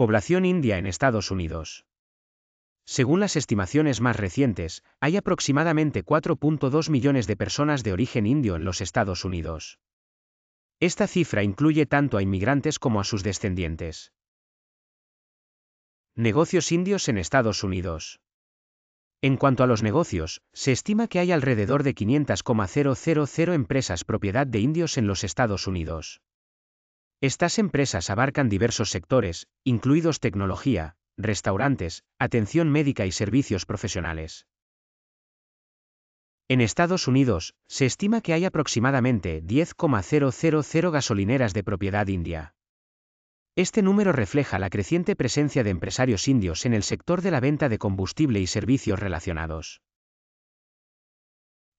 Población india en Estados Unidos. Según las estimaciones más recientes, hay aproximadamente 4.2 millones de personas de origen indio en los Estados Unidos. Esta cifra incluye tanto a inmigrantes como a sus descendientes. Negocios indios en Estados Unidos. En cuanto a los negocios, se estima que hay alrededor de 500,000 empresas propiedad de indios en los Estados Unidos. Estas empresas abarcan diversos sectores, incluidos tecnología, restaurantes, atención médica y servicios profesionales. En Estados Unidos, se estima que hay aproximadamente 10,000 gasolineras de propiedad india. Este número refleja la creciente presencia de empresarios indios en el sector de la venta de combustible y servicios relacionados.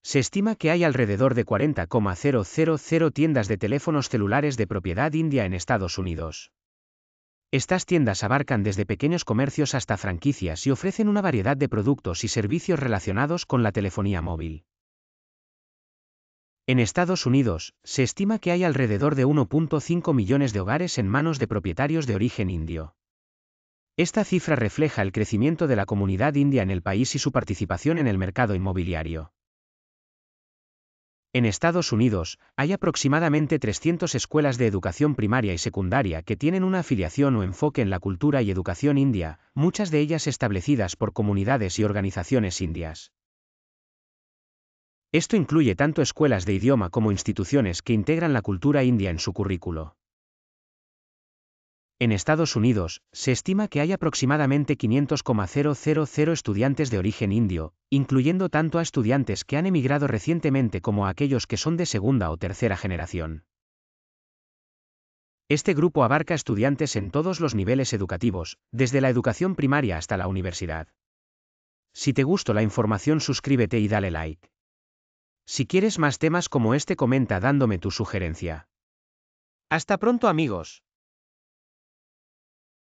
Se estima que hay alrededor de 40,000 tiendas de teléfonos celulares de propiedad india en Estados Unidos. Estas tiendas abarcan desde pequeños comercios hasta franquicias y ofrecen una variedad de productos y servicios relacionados con la telefonía móvil. En Estados Unidos, se estima que hay alrededor de 1.5 millones de hogares en manos de propietarios de origen indio. Esta cifra refleja el crecimiento de la comunidad india en el país y su participación en el mercado inmobiliario. En Estados Unidos, hay aproximadamente 300 escuelas de educación primaria y secundaria que tienen una afiliación o enfoque en la cultura y educación india, muchas de ellas establecidas por comunidades y organizaciones indias. Esto incluye tanto escuelas de idioma como instituciones que integran la cultura india en su currículo. En Estados Unidos, se estima que hay aproximadamente 500,000 estudiantes de origen indio, incluyendo tanto a estudiantes que han emigrado recientemente como a aquellos que son de segunda o tercera generación. Este grupo abarca estudiantes en todos los niveles educativos, desde la educación primaria hasta la universidad. Si te gustó la información suscríbete y dale like. Si quieres más temas como este comenta dándome tu sugerencia. Hasta pronto amigos.